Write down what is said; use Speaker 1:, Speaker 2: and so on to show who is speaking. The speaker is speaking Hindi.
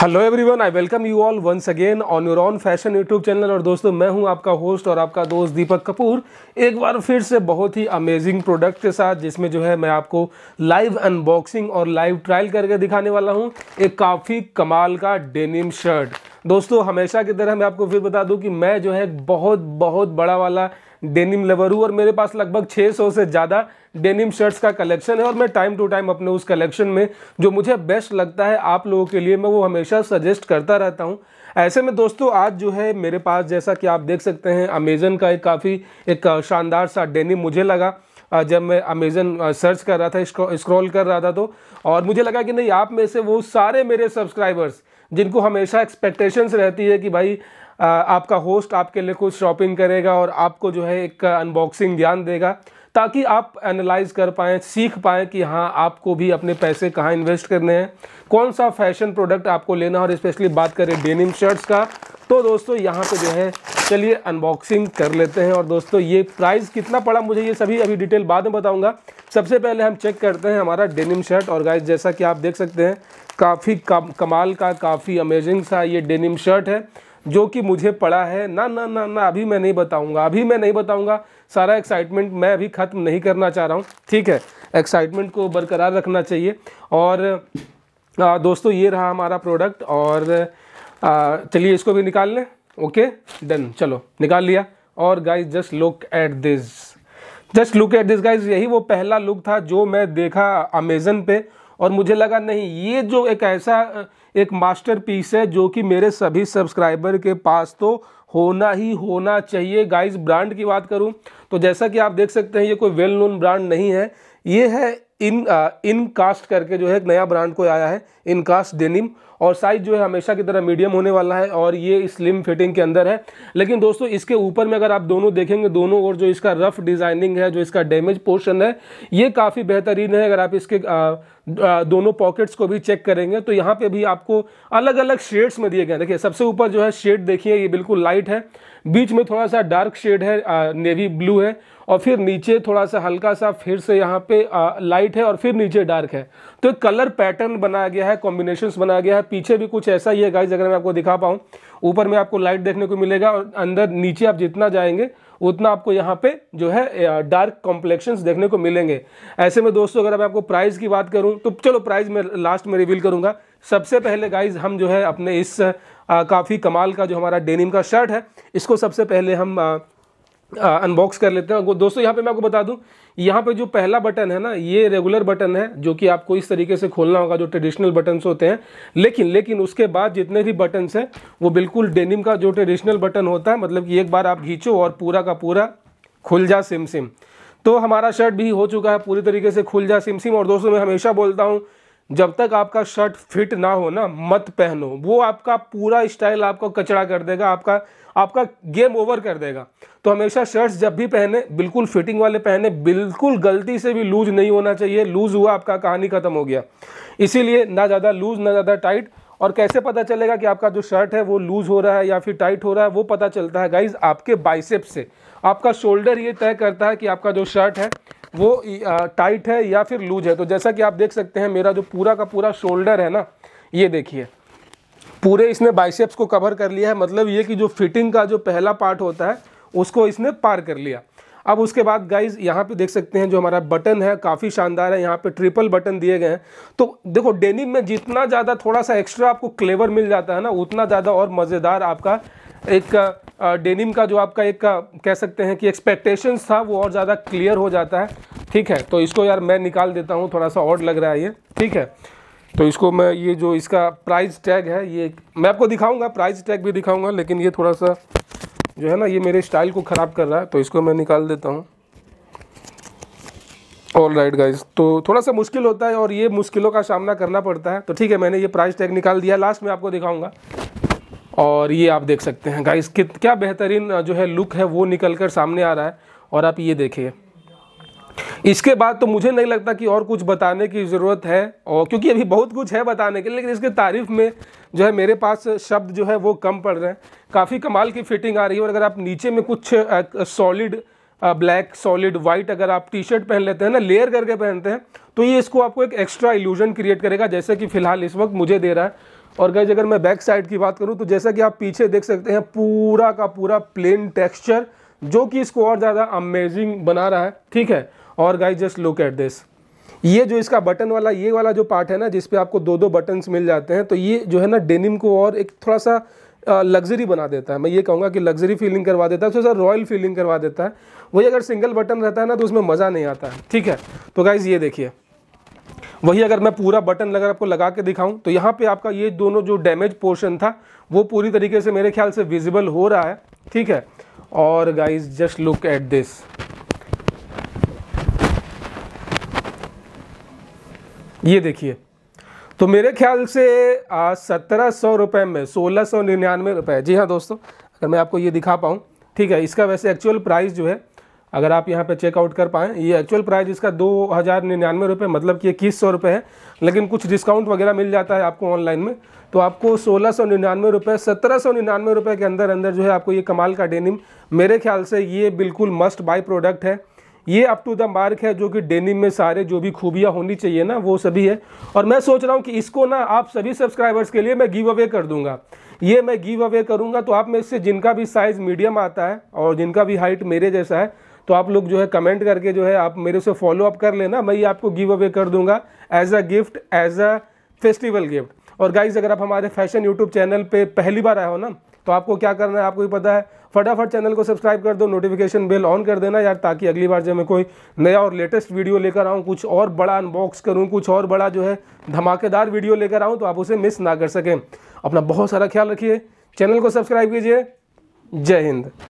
Speaker 1: hello everyone I welcome you all once again on your on fashion YouTube channel और दोस्तों मैं हूं आपका होस्ट और आपका दोस्त दीपक कपूर एक बार फिर से बहुत ही अमेजिंग प्रोडक्ट के साथ जिसमें जो है मैं आपको लाइव अनबॉक्सिंग और लाइव ट्रायल करके दिखाने वाला हूं एक काफ़ी कमाल का डेनिम शर्ट दोस्तों हमेशा की तरह मैं आपको फिर बता दूँ कि मैं जो है बहुत बहुत बड़ा वाला डेनिम लवर हूँ और मेरे पास लगभग 600 से ज़्यादा डेनिम शर्ट्स का कलेक्शन है और मैं टाइम टू टाइम अपने उस कलेक्शन में जो मुझे बेस्ट लगता है आप लोगों के लिए मैं वो हमेशा सजेस्ट करता रहता हूँ ऐसे में दोस्तों आज जो है मेरे पास जैसा कि आप देख सकते हैं अमेजन का एक काफ़ी एक शानदार सा डेनिम मुझे लगा जब मैं अमेजन सर्च कर रहा था स्क्रॉल कर रहा था तो और मुझे लगा कि नहीं आप में से वो सारे मेरे सब्सक्राइबर्स जिनको हमेशा एक्सपेक्टेशंस रहती है कि भाई आपका होस्ट आपके लिए कुछ शॉपिंग करेगा और आपको जो है एक अनबॉक्सिंग ज्ञान देगा ताकि आप एनालाइज कर पाएँ सीख पाएँ कि हाँ आपको भी अपने पैसे कहाँ इन्वेस्ट करने हैं कौन सा फैशन प्रोडक्ट आपको लेना और स्पेशली बात करें डेनिम शर्ट्स का तो दोस्तों यहाँ पे जो है चलिए अनबॉक्सिंग कर लेते हैं और दोस्तों ये प्राइस कितना पड़ा मुझे ये सभी अभी डिटेल बाद में बताऊंगा सबसे पहले हम चेक करते हैं हमारा डेनिम शर्ट और गाइस जैसा कि आप देख सकते हैं काफ़ी कम, कमाल का काफ़ी अमेजिंग सा ये डेनिम शर्ट है जो कि मुझे पड़ा है ना ना ना ना अभी मैं नहीं बताऊँगा अभी मैं नहीं बताऊँगा सारा एक्साइटमेंट मैं अभी ख़त्म नहीं करना चाह रहा हूँ ठीक है एक्साइटमेंट को बरकरार रखना चाहिए और दोस्तों ये रहा हमारा प्रोडक्ट और चलिए इसको भी निकाल लें ओके डन चलो निकाल लिया और guys just look at this just look at this guys यही वो पहला लुक था जो मैं देखा अमेजन पे और मुझे लगा नहीं ये जो एक ऐसा एक मास्टर पीस है जो कि मेरे सभी सब्सक्राइबर के पास तो होना ही होना चाहिए गाइस ब्रांड की बात करूं तो जैसा कि आप देख सकते हैं ये कोई वेल नोन ब्रांड नहीं है ये है इन आ, इन कास्ट करके जो है एक नया ब्रांड को आया है इन कास्ट डेनिम और साइज जो है हमेशा की तरह मीडियम होने वाला है और ये स्लिम फिटिंग के अंदर है लेकिन दोस्तों इसके ऊपर में अगर आप दोनों देखेंगे दोनों और जो इसका रफ डिज़ाइनिंग है जो इसका डैमेज पोर्शन है ये काफ़ी बेहतरीन है अगर आप इसके आ, दोनों पॉकेट्स को भी चेक करेंगे तो यहाँ पे भी आपको अलग अलग शेड्स में दिए गए देखिए सबसे ऊपर जो है शेड देखिए ये बिल्कुल लाइट है बीच में थोड़ा सा डार्क शेड है नेवी ब्लू है और फिर नीचे थोड़ा सा हल्का सा फिर से यहाँ पे लाइट लाइट है और फिर नीचे डार्क है तो एक कलर पैटर्न बनाया गया है कॉम्बिनेशन बनाया गया है पीछे भी कुछ ऐसा ही है गाइज अगर मैं आपको दिखा पाऊँ ऊपर में आपको लाइट देखने को मिलेगा और अंदर नीचे आप जितना जाएंगे उतना आपको यहाँ पे जो है डार्क कॉम्प्लेक्शन देखने को मिलेंगे ऐसे में दोस्तों अगर मैं आपको प्राइस की बात करूँ तो चलो प्राइस मैं लास्ट में रिवील करूँगा सबसे पहले गाइज हम जो है अपने इस काफ़ी कमाल का जो हमारा डेनिम का शर्ट है इसको सबसे पहले हम आ, अनबॉक्स कर लेते हैं दोस्तों यहाँ पे मैं आपको बता दूं यहाँ पे जो पहला बटन है ना ये रेगुलर बटन है जो कि आपको इस तरीके से खोलना होगा जो ट्रेडिशनल बटन्स होते हैं लेकिन लेकिन उसके बाद जितने भी बटन्स हैं वो बिल्कुल डेनिम का जो ट्रेडिशनल बटन होता है मतलब कि एक बार आप खींचो और पूरा का पूरा खुल जा सिम सिम तो हमारा शर्ट भी हो चुका है पूरी तरीके से खुल जा सिम सिम और दोस्तों मैं हमेशा बोलता हूँ जब तक आपका शर्ट फिट ना हो ना मत पहनो वो आपका पूरा स्टाइल आपको कचरा कर देगा आपका आपका गेम ओवर कर देगा तो हमेशा शर्ट्स जब भी पहने बिल्कुल फिटिंग वाले पहने बिल्कुल गलती से भी लूज नहीं होना चाहिए लूज हुआ आपका कहानी ख़त्म हो गया इसीलिए ना ज़्यादा लूज ना ज़्यादा टाइट और कैसे पता चलेगा कि आपका जो शर्ट है वो लूज़ हो रहा है या फिर टाइट हो रहा है वो पता चलता है गाइज आपके बाइसेप से आपका शोल्डर ये तय करता है कि आपका जो शर्ट है वो टाइट है या फिर लूज है तो जैसा कि आप देख सकते हैं मेरा जो पूरा का पूरा शोल्डर है ना ये देखिए पूरे इसने बाइसेप्स को कवर कर लिया है मतलब ये कि जो फिटिंग का जो पहला पार्ट होता है उसको इसने पार कर लिया अब उसके बाद गाइज यहाँ पे देख सकते हैं जो हमारा बटन है काफ़ी शानदार है यहाँ पे ट्रिपल बटन दिए गए हैं तो देखो डेनिम में जितना ज़्यादा थोड़ा सा एक्स्ट्रा आपको क्लेवर मिल जाता है ना उतना ज़्यादा और मज़ेदार आपका एक डेनिम का जो आपका एक कह सकते हैं कि एक्सपेक्टेशंस था वो और ज़्यादा क्लियर हो जाता है ठीक है तो इसको यार मैं निकाल देता हूँ थोड़ा सा और लग रहा है ये ठीक है तो इसको मैं ये जो इसका प्राइस टैग है ये मैं आपको दिखाऊंगा प्राइस टैग भी दिखाऊंगा लेकिन ये थोड़ा सा जो है ना ये मेरे स्टाइल को ख़राब कर रहा है तो इसको मैं निकाल देता हूँ ऑल राइट गाइज तो थोड़ा सा मुश्किल होता है और ये मुश्किलों का सामना करना पड़ता है तो ठीक है मैंने ये प्राइस टैग निकाल दिया लास्ट में आपको दिखाऊँगा और ये आप देख सकते हैं गाइस कित क्या बेहतरीन जो है लुक है वो निकल कर सामने आ रहा है और आप ये देखिए इसके बाद तो मुझे नहीं लगता कि और कुछ बताने की ज़रूरत है और क्योंकि अभी बहुत कुछ है बताने के लिए लेकिन इसके तारीफ में जो है मेरे पास शब्द जो है वो कम पड़ रहे हैं काफ़ी कमाल की फिटिंग आ रही है और अगर आप नीचे में कुछ सॉलिड ब्लैक सॉलिड वाइट अगर आप टी शर्ट पहन लेते हैं ना लेयर करके पहनते हैं तो ये इसको आपको एक एक्स्ट्रा इल्यूजन क्रिएट करेगा जैसे कि फ़िलहाल इस वक्त मुझे दे रहा है और गाइज अगर मैं बैक साइड की बात करूँ तो जैसा कि आप पीछे देख सकते हैं पूरा का पूरा प्लेन टेक्स्चर जो कि इसको और ज़्यादा अमेजिंग बना रहा है ठीक है और guys just look at this ये जो इसका बटन वाला ये वाला जो पार्ट है ना जिसपे आपको दो दो बटन्स मिल जाते हैं तो ये जो है ना डेनिम को और एक थोड़ा सा लग्जरी बना देता है मैं ये कहूँगा कि लग्जरी फीलिंग करवा देता है थोड़ा सा रॉयल फीलिंग करवा देता है वही अगर सिंगल बटन रहता है ना तो उसमें मज़ा नहीं आता है ठीक है तो गाइज़ ये देखिए वही अगर मैं पूरा बटन अगर आपको लगा के दिखाऊं तो यहाँ पे आपका ये दोनों जो डैमेज पोर्शन था वो पूरी तरीके से मेरे ख्याल से विजिबल हो रहा है ठीक है और guys just look at this ये देखिए तो मेरे ख्याल से सत्रह सौ रुपये में सोलह सौ निन्यानवे रुपये जी हाँ दोस्तों अगर मैं आपको ये दिखा पाऊँ ठीक है इसका वैसे एक्चुअल प्राइस जो है अगर आप यहाँ पे चेकआउट कर पाएँ ये एक्चुअल प्राइस इसका दो हज़ार निन्यानवे रुपये मतलब कि इक्कीस सौ रुपये है लेकिन कुछ डिस्काउंट वगैरह मिल जाता है आपको ऑनलाइन में तो आपको सोलह सौ निन्यानवे रुपये सत्रह सौ निन्यानवे रुपये के अंदर अंदर जो है आपको ये कमाल का डेनिम मेरे ख्याल से ये बिल्कुल मस्ट बाई प्रोडक्ट है ये अप टू द मार्क है जो कि डेनिम में सारे जो भी खूबियाँ होनी चाहिए ना वो सभी है और मैं सोच रहा हूँ कि इसको ना आप सभी सब्सक्राइबर्स के लिए मैं गिव अवे कर दूंगा ये मैं गिव अवे करूँगा तो आप में इससे जिनका भी साइज़ मीडियम आता है और जिनका भी हाइट मेरे जैसा है तो आप लोग जो है कमेंट करके जो है आप मेरे से फॉलो अप कर लेना मैं ये आपको गिव अवे कर दूंगा as a gift as a festival gift और गाइज अगर आप हमारे फैशन यूट्यूब चैनल पर पहली बार आए हो ना तो आपको क्या करना है आपको ही पता है फटाफट चैनल को सब्सक्राइब कर दो नोटिफिकेशन बेल ऑन कर देना यार ताकि अगली बार जब मैं कोई नया और लेटेस्ट वीडियो लेकर आऊँ कुछ और बड़ा अनबॉक्स करूँ कुछ और बड़ा जो है धमाकेदार वीडियो लेकर आऊँ तो आप उसे मिस ना कर सकें अपना बहुत सारा ख्याल रखिए चैनल को सब्सक्राइब कीजिए जय हिंद